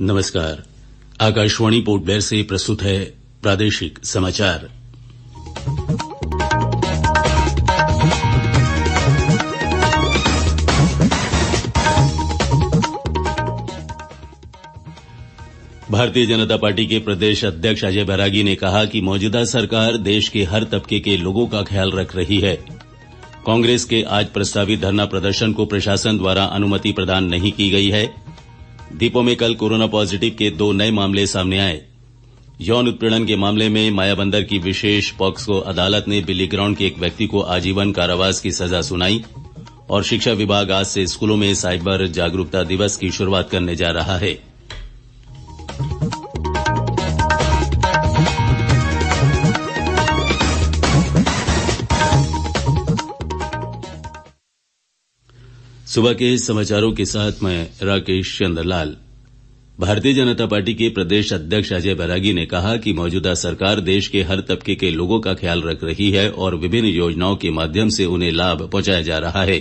नमस्कार आकाशवाणी पोर्टब्लेयर से प्रस्तुत है प्रादेशिक समाचार भारतीय जनता पार्टी के प्रदेश अध्यक्ष अजय बैरागी ने कहा कि मौजूदा सरकार देश के हर तबके के लोगों का ख्याल रख रही है कांग्रेस के आज प्रस्तावित धरना प्रदर्शन को प्रशासन द्वारा अनुमति प्रदान नहीं की गई है डिपो में कल कोरोना पॉजिटिव के दो नए मामले सामने आए यौन उत्पीड़न के मामले में मायाबंदर की विशेष पॉक्सो अदालत ने बिल्ली ग्राउंड के एक व्यक्ति को आजीवन कारावास की सजा सुनाई और शिक्षा विभाग आज से स्कूलों में साइबर जागरूकता दिवस की शुरुआत करने जा रहा है सुबह के समाचारों के साथ मैं राकेश चंद्रलाल भारतीय जनता पार्टी के प्रदेश अध्यक्ष अजय बैरागी ने कहा कि मौजूदा सरकार देश के हर तबके के लोगों का ख्याल रख रही है और विभिन्न योजनाओं के माध्यम से उन्हें लाभ पहुंचाया जा रहा है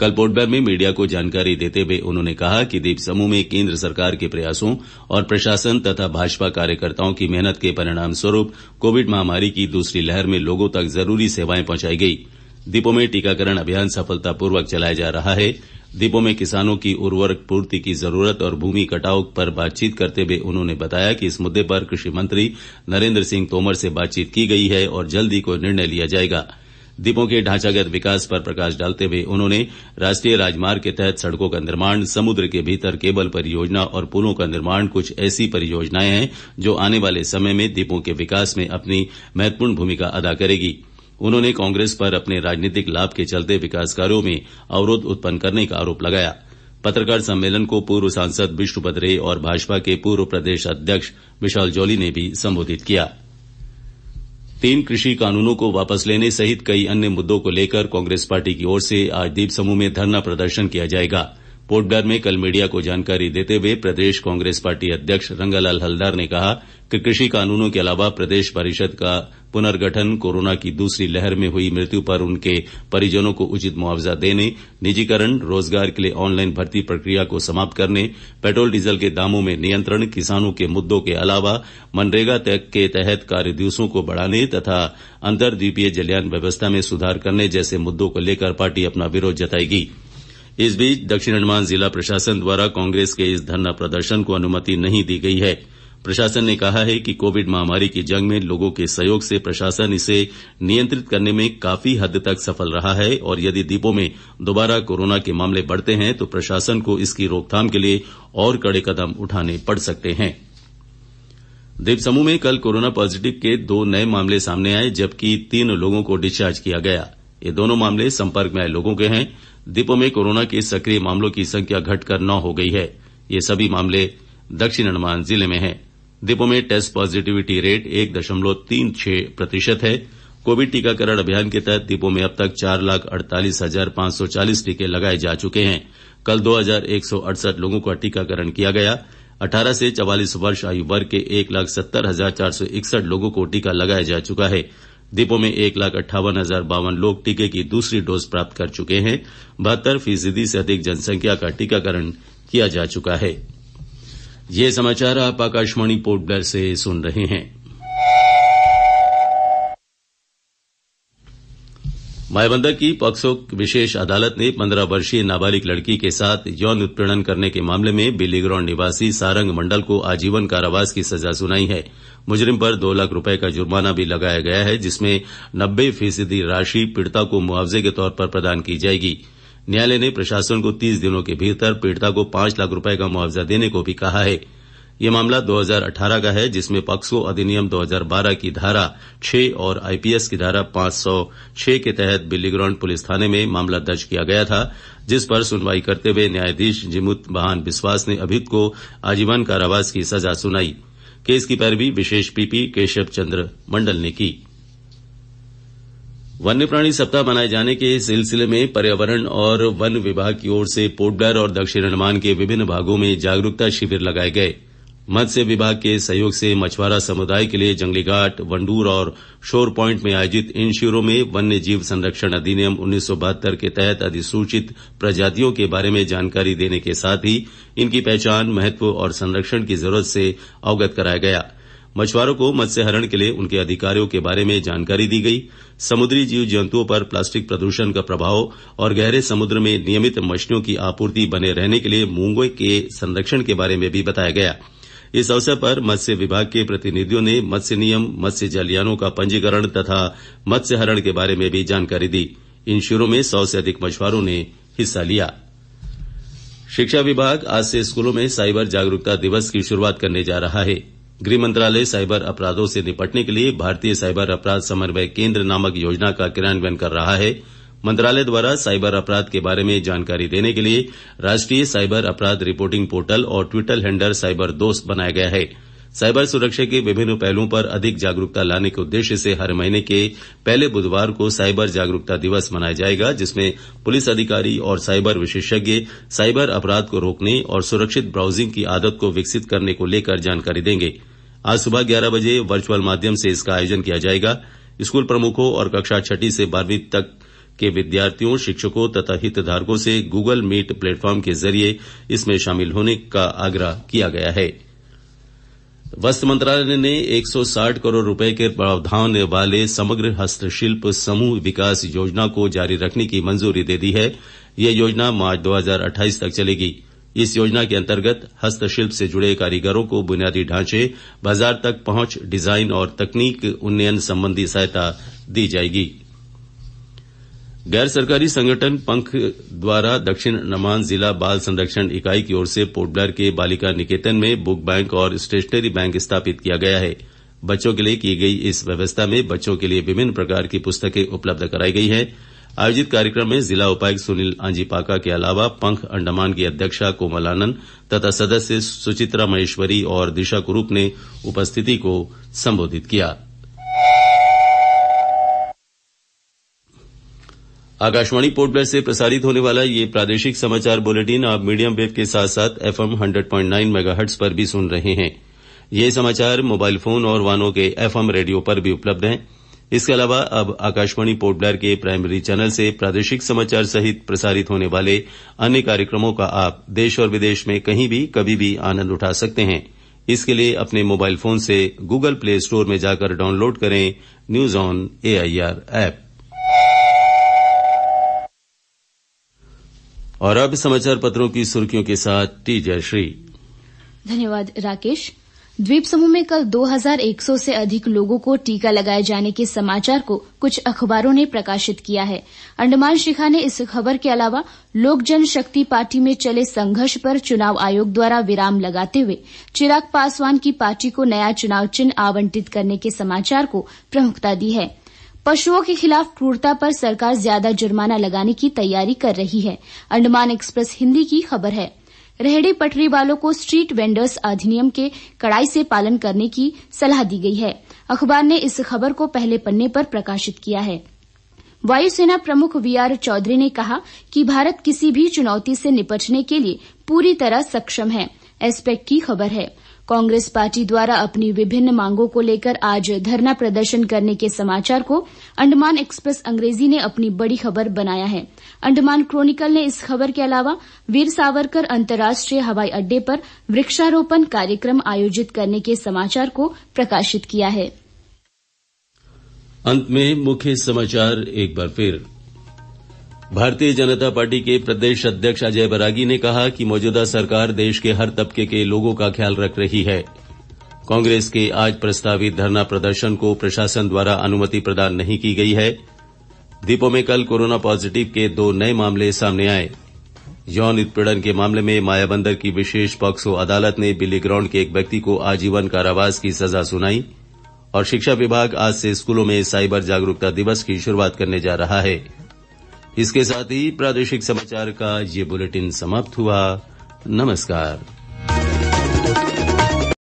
कल पोर्टबैर में मीडिया को जानकारी देते हुए उन्होंने कहा कि द्वीप समूह में केंद्र सरकार के प्रयासों और प्रशासन तथा भाजपा कार्यकर्ताओं की मेहनत के परिणाम स्वरूप कोविड महामारी की दूसरी लहर में लोगों तक जरूरी सेवाएं पहुंचाई गईं दीपों में टीकाकरण अभियान सफलतापूर्वक चलाया जा रहा है दीपों में किसानों की उर्वरक पूर्ति की जरूरत और भूमि कटाव पर बातचीत करते हुए उन्होंने बताया कि इस मुद्दे पर कृषि मंत्री नरेंद्र सिंह तोमर से बातचीत की गई है और जल्द ही कोई निर्णय लिया जाएगा दीपों के ढांचागत विकास पर प्रकाश डालते हुए उन्होंने राष्ट्रीय राजमार्ग के तहत सड़कों का निर्माण समुद्र के भीतर केबल परियोजना और पुलों का निर्माण कुछ ऐसी परियोजनाएं हैं जो आने वाले समय में दीपों के विकास में अपनी महत्वपूर्ण भूमिका अदा करेगीं उन्होंने कांग्रेस पर अपने राजनीतिक लाभ के चलते विकास कार्यो में अवरोध उत्पन्न करने का आरोप लगाया पत्रकार सम्मेलन को पूर्व सांसद विष्णुपद रे और भाजपा के पूर्व प्रदेश अध्यक्ष विशाल जौली ने भी संबोधित किया तीन कृषि कानूनों को वापस लेने सहित कई अन्य मुद्दों को लेकर कांग्रेस पार्टी की ओर से आज दीप समूह में धरना प्रदर्शन किया जाएगा पोटगार में कल मीडिया को जानकारी देते हुए प्रदेश कांग्रेस पार्टी अध्यक्ष रंगालाल हलदार ने कहा कि कृषि कानूनों के अलावा प्रदेश परिषद का पुनर्गठन कोरोना की दूसरी लहर में हुई मृत्यु पर उनके परिजनों को उचित मुआवजा देने निजीकरण रोजगार के लिए ऑनलाइन भर्ती प्रक्रिया को समाप्त करने पेट्रोल डीजल के दामों में नियंत्रण किसानों के मुद्दों के अलावा मनरेगा के तहत कार्य दिवसों को बढ़ाने तथा अंतर द्वीपीय जलयान व्यवस्था में सुधार करने जैसे मुद्दों को लेकर पार्टी अपना विरोध जताएगी इस बीच दक्षिण हनुमान जिला प्रशासन द्वारा कांग्रेस के इस धरना प्रदर्शन को अनुमति नहीं दी गई है प्रशासन ने कहा है कि कोविड महामारी की जंग में लोगों के सहयोग से प्रशासन इसे नियंत्रित करने में काफी हद तक सफल रहा है और यदि दीपों में दोबारा कोरोना के मामले बढ़ते हैं तो प्रशासन को इसकी रोकथाम के लिए और कड़े कदम उठाने पड़ सकते हैं द्वीप समूह में कल कोरोना पॉजिटिव के दो नए मामले सामने आए जबकि तीन लोगों को डिस्चार्ज किया गया ये दोनों मामले संपर्क में आए लोगों के हैं द्वीपों में कोरोना के सक्रिय मामलों की संख्या घटकर नौ हो गई है ये सभी मामले दक्षिण अंडमान जिले में हैं द्वीपों में टेस्ट पॉजिटिविटी रेट एक दशमलव तीन छह प्रतिशत है कोविड टीकाकरण अभियान के तहत द्वीपों में अब तक चार लाख अड़तालीस हजार पांच सौ चालीस टीके लगाए जा चुके हैं कल दो हजार एक सौ अड़सठ लोगों का टीकाकरण किया गया अठारह से चवालीस वर्ष आयु वर्ग के एक लाख सत्तर हजार चार सौ इकसठ लोगों को टीका लगाया जा चुका है द्वीपों में एक लाख अट्ठावन हजार बावन लोग टीके की दूसरी डोज प्राप्त कर चुके हैं बहत्तर फीसदी से अधिक जनसंख्या का टीकाकरण किया जा चुका है ये समाचार आप आकाशवाणी पोर्ट ब्लर से सुन रहे हैं मायाबंदा की पॉक्सो विशेष अदालत ने पंद्रह वर्षीय नाबालिग लड़की के साथ यौन उत्पीड़न करने के मामले में बिल्लीग्राउंड निवासी सारंग मंडल को आजीवन कारावास की सजा सुनाई है मुजरिम पर दो लाख रुपए का जुर्माना भी लगाया गया है जिसमें नब्बे फीसदी राशि पीड़िता को मुआवजे के तौर पर प्रदान की जाएगी न्यायालय ने प्रशासन को तीस दिनों के भीतर पीड़िता को पांच लाख रुपए का मुआवजा देने को भी कहा है ये मामला 2018 का है जिसमें पॉक्सो अधिनियम 2012 की धारा 6 और आईपीएस की धारा 506 के तहत बिल्लीग्राउंड पुलिस थाने में मामला दर्ज किया गया था जिस पर सुनवाई करते हुए न्यायाधीश जिमुत बहान बिस्वास ने अभियुक्त को आजीवन कारावास की सजा सुनाई केस की पैरवी विशेष पीपी केशव चंद्र मंडल ने की वन्य प्राणी सप्ताह मनाए जाने के सिलसिले में पर्यावरण और वन विभाग की ओर से पोर्ट और दक्षिण अंडमान के विभिन्न भागों में जागरूकता शिविर लगाए गये मत्स्य विभाग के सहयोग से मछुआरा समुदाय के लिए जंगली घाट वंडूर और शोर प्वाइंट में आयोजित इन शिविरों में वन्य जीव संरक्षण अधिनियम उन्नीस के तहत अधिसूचित प्रजातियों के बारे में जानकारी देने के साथ ही इनकी पहचान महत्व और संरक्षण की जरूरत से अवगत कराया गया मछुआरों को मत्स्यहरण के लिए उनके अधिकारियों के बारे में जानकारी दी गई समुद्री जीव जंतुओं पर प्लास्टिक प्रदूषण का प्रभाव और गहरे समुद्र में नियमित मछलियों की आपूर्ति बने रहने के लिए मूंगे के संरक्षण के बारे में भी बताया गया इस अवसर पर मत्स्य विभाग के प्रतिनिधियों ने मत्स्य नियम मत्स्य जलियानों का पंजीकरण तथा मत्स्यहरण के बारे में भी जानकारी दी इन शिविरों में सौ से अधिक मछुआरों ने हिस्सा लिया शिक्षा विभाग आज से स्कूलों में साइबर जागरूकता दिवस की शुरूआत करने जा रहा है गृह मंत्रालय साइबर अपराधों से निपटने के लिए भारतीय साइबर अपराध समन्वय केंद्र नामक योजना का क्रियान्वयन कर रहा है मंत्रालय द्वारा साइबर अपराध के बारे में जानकारी देने के लिए राष्ट्रीय साइबर अपराध रिपोर्टिंग पोर्टल और ट्विटर हैंडल साइबर दोस्त बनाया गया है साइबर सुरक्षा के विभिन्न पहलुओं पर अधिक जागरूकता लाने के उद्देश्य से हर महीने के पहले बुधवार को साइबर जागरूकता दिवस मनाया जाएगा जिसमें पुलिस अधिकारी और साइबर विशेषज्ञ साइबर अपराध को रोकने और सुरक्षित ब्राउजिंग की आदत को विकसित करने को लेकर जानकारी देंगे आज सुबह ग्यारह बजे वर्चुअल माध्यम से इसका आयोजन किया जाएगा स्कूल प्रमुखों और कक्षा छठी से बारहवीं तक के विद्यार्थियों शिक्षकों तथा हितधारकों से गूगल मीट प्लेटफॉर्म के जरिए इसमें शामिल होने का आग्रह किया गया है वस्त्र मंत्रालय ने 160 करोड़ रुपए के प्रावधान वाले समग्र हस्तशिल्प समूह विकास योजना को जारी रखने की मंजूरी दे दी है यह योजना मार्च 2028 तक चलेगी इस योजना के अंतर्गत हस्तशिल्प से जुड़े कारीगरों को बुनियादी ढांचे बाजार तक पहुंच डिजाइन और तकनीक उन्नयन संबंधी सहायता दी जाएगी गैर सरकारी संगठन पंख द्वारा दक्षिण नमान जिला बाल संरक्षण इकाई की ओर से पोर्टब्लर के बालिका निकेतन में बुक बैंक और स्टेशनरी बैंक स्थापित किया गया है बच्चों के लिए की गई इस व्यवस्था में बच्चों के लिए विभिन्न प्रकार की पुस्तकें उपलब्ध कराई गई हैं आयोजित कार्यक्रम में जिला उपायुक्त सुनील आंजीपाका के अलावा पंख अंडमान की अध्यक्षा कोमल आनंद तथा सदस्य सुचित्रा महेश्वरी और दिशा कुरूप ने उपस्थिति को संबोधित किया आकाशवाणी पोर्टब्लेट से प्रसारित होने वाला ये प्रादेशिक समाचार बुलेटिन आप मीडियम वेव के साथ साथ एफएम 100.9 मेगाहर्ट्ज पर भी सुन रहे हैं ये समाचार मोबाइल फोन और वानों के एफएम रेडियो पर भी उपलब्ध हैं इसके अलावा अब आकाशवाणी ब्लेयर के प्राइमरी चैनल से प्रादेशिक समाचार सहित प्रसारित होने वाले अन्य कार्यक्रमों का आप देश और विदेश में कहीं भी कभी भी आनंद उठा सकते हैं इसके लिए अपने मोबाइल फोन से गूगल प्ले स्टोर में जाकर डाउनलोड करें न्यूज ऑन एआईआर ऐप और अब समाचार पत्रों की सुर्खियों के साथ टी जयश्री धन्यवाद राकेश द्वीप समूह में कल 2100 से अधिक लोगों को टीका लगाए जाने के समाचार को कुछ अखबारों ने प्रकाशित किया है अंडमान शिखा ने इस खबर के अलावा लोक जन शक्ति पार्टी में चले संघर्ष पर चुनाव आयोग द्वारा विराम लगाते हुए चिराग पासवान की पार्टी को नया चुनाव चिन्ह आवंटित करने के समाचार को प्रमुखता दी है पशुओं के खिलाफ क्रूरता पर सरकार ज्यादा जुर्माना लगाने की तैयारी कर रही है अंडमान एक्सप्रेस हिंदी की खबर है रेहड़ी पटरी वालों को स्ट्रीट वेंडर्स अधिनियम के कड़ाई से पालन करने की सलाह दी गई है अखबार ने इस खबर को पहले पन्ने पर प्रकाशित किया है वायुसेना प्रमुख वीआर चौधरी ने कहा कि भारत किसी भी चुनौती से निपटने के लिए पूरी तरह सक्षम है एस्पेक्ट की खबर है कांग्रेस पार्टी द्वारा अपनी विभिन्न मांगों को लेकर आज धरना प्रदर्शन करने के समाचार को अंडमान एक्सप्रेस अंग्रेजी ने अपनी बड़ी खबर बनाया है अंडमान क्रॉनिकल ने इस खबर के अलावा वीर सावरकर अंतर्राष्ट्रीय हवाई अड्डे पर वृक्षारोपण कार्यक्रम आयोजित करने के समाचार को प्रकाशित किया है भारतीय जनता पार्टी के प्रदेश अध्यक्ष अजय बरागी ने कहा कि मौजूदा सरकार देश के हर तबके के लोगों का ख्याल रख रही है कांग्रेस के आज प्रस्तावित धरना प्रदर्शन को प्रशासन द्वारा अनुमति प्रदान नहीं की गई है दीपों में कल कोरोना पॉजिटिव के दो नए मामले सामने आए यौन उत्पीड़न के मामले में मायाबंदर की विशेष पॉक्सो अदालत ने बिल्ली ग्राउंड के एक व्यक्ति को आजीवन कारावास की सजा सुनाई और शिक्षा विभाग आज से स्कूलों में साइबर जागरूकता दिवस की शुरूआत करने जा रहा है इसके साथ ही प्रादेशिक समाचार का ये बुलेटिन समाप्त हुआ नमस्कार